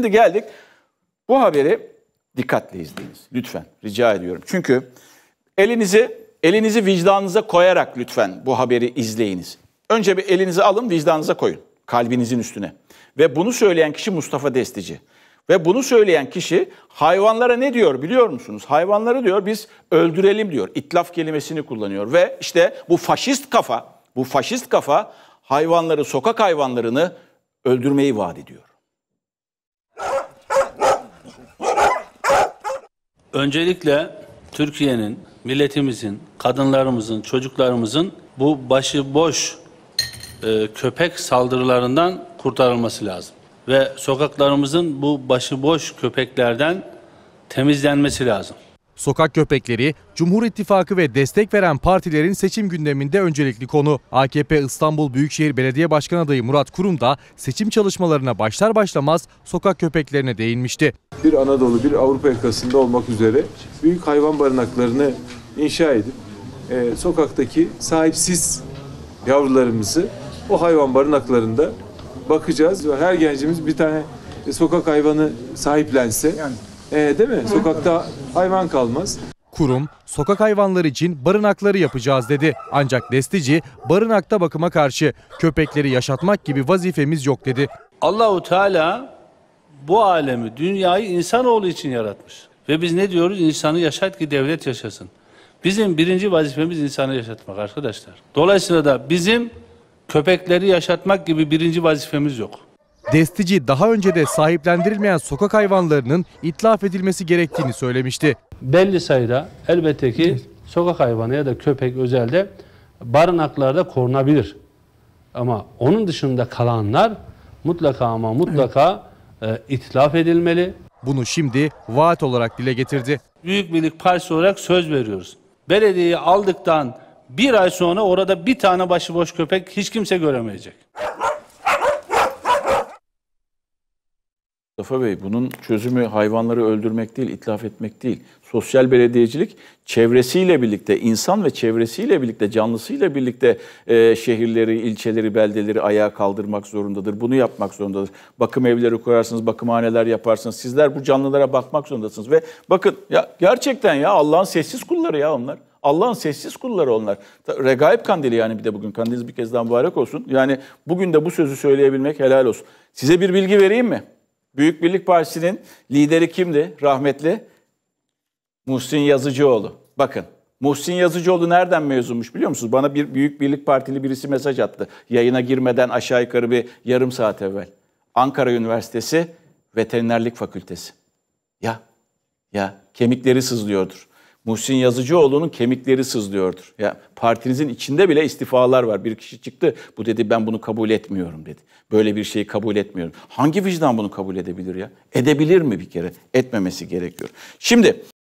Şimdi geldik. Bu haberi dikkatle izleyiniz lütfen rica ediyorum. Çünkü elinizi elinizi vicdanınıza koyarak lütfen bu haberi izleyiniz. Önce bir elinizi alın vicdanınıza koyun kalbinizin üstüne. Ve bunu söyleyen kişi Mustafa Destici. Ve bunu söyleyen kişi hayvanlara ne diyor biliyor musunuz? Hayvanları diyor biz öldürelim diyor. İtlaf kelimesini kullanıyor ve işte bu faşist kafa, bu faşist kafa hayvanları, sokak hayvanlarını öldürmeyi vaat ediyor. Öncelikle Türkiye'nin, milletimizin, kadınlarımızın, çocuklarımızın bu başıboş e, köpek saldırılarından kurtarılması lazım. Ve sokaklarımızın bu başıboş köpeklerden temizlenmesi lazım. Sokak köpekleri, Cumhur İttifakı ve destek veren partilerin seçim gündeminde öncelikli konu. AKP İstanbul Büyükşehir Belediye Başkan adayı Murat Kurum da seçim çalışmalarına başlar başlamaz sokak köpeklerine değinmişti. Bir Anadolu, bir Avrupa yakasında olmak üzere büyük hayvan barınaklarını inşa edip e, sokaktaki sahipsiz yavrularımızı o hayvan barınaklarında bakacağız ve her gencimiz bir tane sokak hayvanı sahiplense yani e, değil mi? Sokakta hayvan kalmaz. Kurum sokak hayvanları için barınakları yapacağız dedi. Ancak Destici barınakta bakıma karşı köpekleri yaşatmak gibi vazifemiz yok dedi. Allahu Teala bu alemi, dünyayı insanoğlu için yaratmış. Ve biz ne diyoruz? İnsanı yaşat ki devlet yaşasın. Bizim birinci vazifemiz insanı yaşatmak arkadaşlar. Dolayısıyla da bizim köpekleri yaşatmak gibi birinci vazifemiz yok. Destici daha önce de sahiplendirilmeyen sokak hayvanlarının itlaf edilmesi gerektiğini söylemişti. Belli sayıda elbette ki sokak hayvanı ya da köpek özelde barınaklarda korunabilir. Ama onun dışında kalanlar mutlaka ama mutlaka evet. E, itlaf edilmeli. Bunu şimdi vaat olarak dile getirdi. Büyük Birlik Partisi olarak söz veriyoruz. Belediyeyi aldıktan bir ay sonra orada bir tane başıboş köpek hiç kimse göremeyecek. Mustafa Bey bunun çözümü hayvanları öldürmek değil, itlaf etmek değil. Sosyal belediyecilik çevresiyle birlikte, insan ve çevresiyle birlikte, canlısıyla birlikte e, şehirleri, ilçeleri, beldeleri ayağa kaldırmak zorundadır. Bunu yapmak zorundadır. Bakım evleri kurarsınız, bakımhaneler yaparsınız. Sizler bu canlılara bakmak zorundasınız. Ve bakın ya gerçekten ya Allah'ın sessiz kulları ya onlar. Allah'ın sessiz kulları onlar. Regaip kandili yani bir de bugün. Kandiliniz bir kez daha mübarek olsun. Yani bugün de bu sözü söyleyebilmek helal olsun. Size bir bilgi vereyim mi? Büyük Birlik Partisi'nin lideri kimdi rahmetli? Muhsin Yazıcıoğlu. Bakın Muhsin Yazıcıoğlu nereden mezunmuş biliyor musunuz? Bana bir Büyük Birlik Partili birisi mesaj attı. Yayına girmeden aşağı yukarı bir yarım saat evvel. Ankara Üniversitesi Veterinerlik Fakültesi. Ya, ya kemikleri sızlıyordur. Muhsin Yazıcıoğlu'nun kemikleri sızlıyordur. Ya partinizin içinde bile istifalar var. Bir kişi çıktı. Bu dedi ben bunu kabul etmiyorum dedi. Böyle bir şeyi kabul etmiyorum. Hangi vicdan bunu kabul edebilir ya? Edebilir mi bir kere? Etmemesi gerekiyor. Şimdi